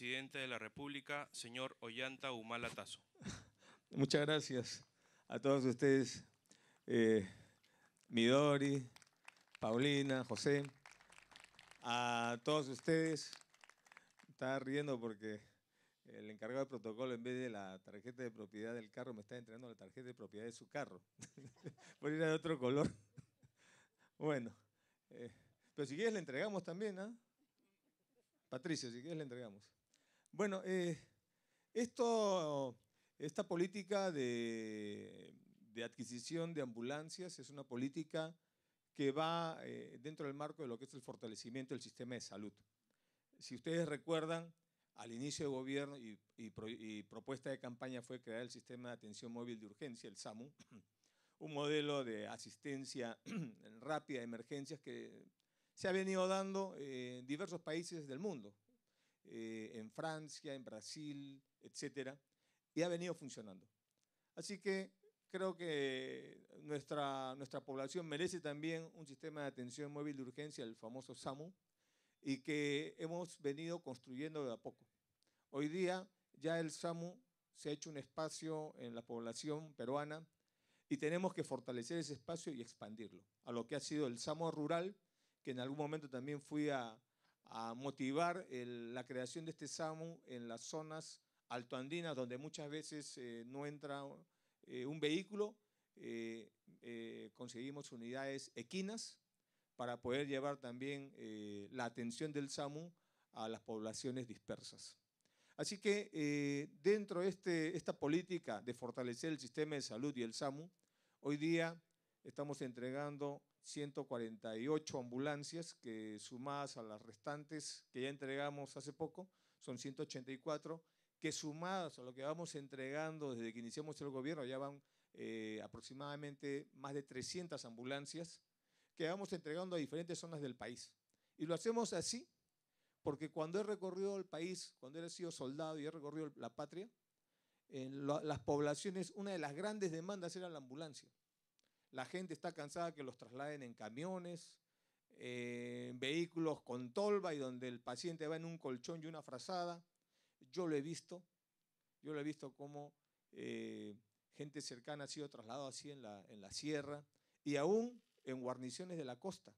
presidente de la República, señor Ollanta Humala Tazo. Muchas gracias a todos ustedes, eh, Midori, Paulina, José, a todos ustedes. Estaba riendo porque el encargado de protocolo, en vez de la tarjeta de propiedad del carro, me está entregando la tarjeta de propiedad de su carro, por ir a otro color. bueno, eh, pero si quieres le entregamos también, ¿ah? Patricio, si quieres le entregamos. Bueno, eh, esta política de, adquisición de ambulancias es una política que va eh, dentro del marco de lo que es el fortalecimiento del sistema de salud. Si ustedes recuerdan, al inicio de gobierno y, y propuesta de campaña fue crear el sistema de atención móvil de urgencia, el SAMU, un modelo de asistencia rápida de emergencias que se ha venido dando eh, en diversos países del mundo. Eh, en Francia, en Brasil, etcétera, y ha venido funcionando. Así que creo que nuestra, nuestra población merece también un sistema de atención móvil de urgencia, el famoso SAMU, y que hemos venido construyendo de a poco. Hoy día ya el SAMU se ha hecho un espacio en la población peruana y tenemos que fortalecer ese espacio y expandirlo a lo que ha sido el SAMU rural, que en algún momento también fui a, a motivar la creación de este SAMU en las zonas altoandinas donde muchas veces eh, no entra eh, un vehículo, eh, conseguimos unidades equinas para poder llevar también la atención del SAMU a las poblaciones dispersas. Así que dentro de este, esta política de fortalecer el sistema de salud y el SAMU, hoy día estamos entregando 148 ambulancias que sumadas a las restantes que ya entregamos hace poco, son 184, que sumadas a lo que vamos entregando desde que iniciamos el gobierno, ya van eh, aproximadamente más de 300 ambulancias que vamos entregando a diferentes zonas del país. Y lo hacemos así porque cuando he recorrido el país, cuando he sido soldado y he recorrido la patria, las poblaciones una de las grandes demandas era la ambulancia. La gente está cansada que los trasladen en camiones, eh, en vehículos con tolva y donde el paciente va en un colchón y una frazada. Yo lo he visto, yo lo he visto como eh, gente cercana ha sido trasladada así en la, en la sierra y aún en guarniciones de la costa,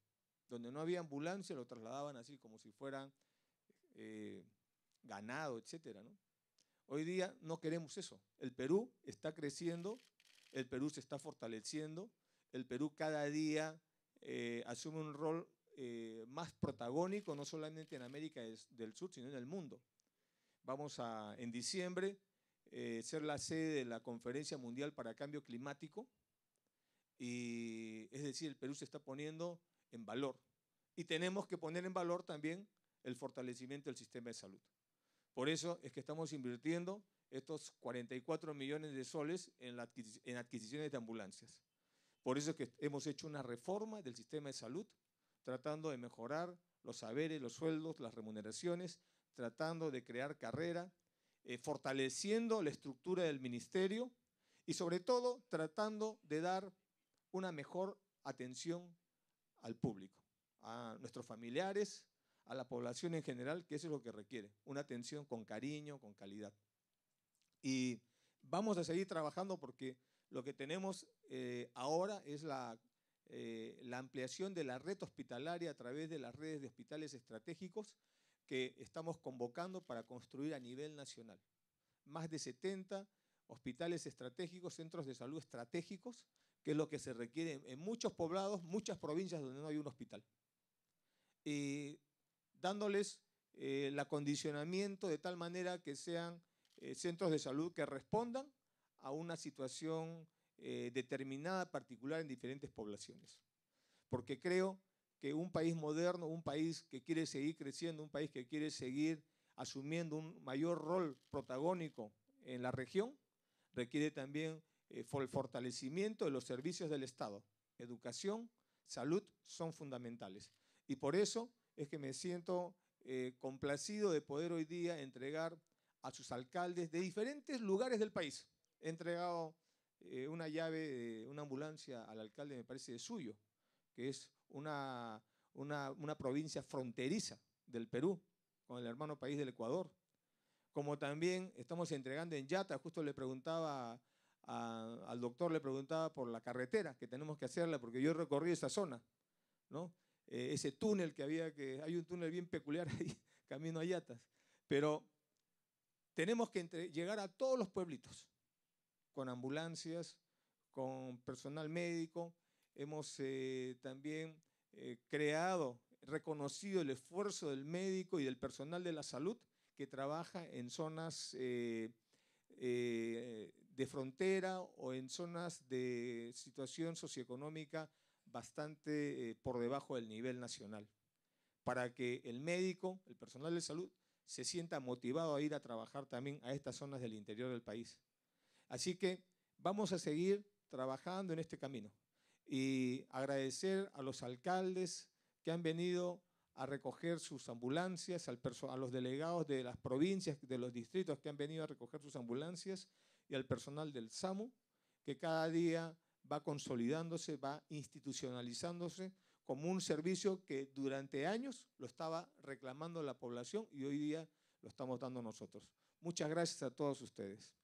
donde no había ambulancia, lo trasladaban así como si fueran eh, ganado, etcétera. Hoy día no queremos eso. El Perú está creciendo, el Perú se está fortaleciendo el Perú cada día eh, asume un rol eh, más protagónico, no solamente en América del Sur, sino en el mundo. Vamos a, en diciembre, eh, ser la sede de la Conferencia Mundial para Cambio Climático, y es decir, el Perú se está poniendo en valor. Y tenemos que poner en valor también el fortalecimiento del sistema de salud. Por eso es que estamos invirtiendo estos 44 millones de soles en adquisiciones de ambulancias. Por eso es que hemos hecho una reforma del sistema de salud, tratando de mejorar los saberes, los sueldos, las remuneraciones, tratando de crear carrera, eh, fortaleciendo la estructura del ministerio y sobre todo tratando de dar una mejor atención al público, a nuestros familiares, a la población en general, que eso es lo que requiere, una atención con cariño, con calidad. Y vamos a seguir trabajando porque lo que tenemos eh, ahora es eh, la, ampliación de la red hospitalaria a través de las redes de hospitales estratégicos que estamos convocando para construir a nivel nacional. Más de 70 hospitales estratégicos, centros de salud estratégicos, que es lo que se requiere en muchos poblados, muchas provincias donde no hay un hospital. Y dándoles eh, el acondicionamiento de tal manera que sean centros de salud que respondan a una situación eh, determinada, particular en diferentes poblaciones. Porque creo que un país moderno, un país que quiere seguir creciendo, un país que quiere seguir asumiendo un mayor rol protagónico en la región, requiere también el eh, fortalecimiento de los servicios del Estado. Educación, salud son fundamentales. Y por eso es que me siento eh, complacido de poder hoy día entregar a sus alcaldes de diferentes lugares del país, He entregado eh, una llave una ambulancia al alcalde, me parece, de suyo, que es una, una, provincia fronteriza del Perú con el hermano país del Ecuador. Como también estamos entregando en Yata, justo le preguntaba al doctor le preguntaba por la carretera que tenemos que hacerla, porque yo he recorrido esa zona, ¿no? Eh, ese túnel que había que. Hay un túnel bien peculiar ahí, camino a Yatas. Pero tenemos que llegar a todos los pueblitos con ambulancias, con personal médico. Hemos eh, también eh, creado, reconocido el esfuerzo del médico y del personal de la salud que trabaja en zonas eh, de frontera o en zonas de situación socioeconómica bastante por debajo del nivel nacional, para que el médico, el personal de salud, se sienta motivado a ir a trabajar también a estas zonas del interior del país. Así que vamos a seguir trabajando en este camino y agradecer a los alcaldes que han venido a recoger sus ambulancias, a los delegados de las provincias, de los distritos que han venido a recoger sus ambulancias y al personal del SAMU, que cada día va consolidándose, va institucionalizándose como un servicio que durante años lo estaba reclamando la población y hoy día lo estamos dando nosotros. Muchas gracias a todos ustedes.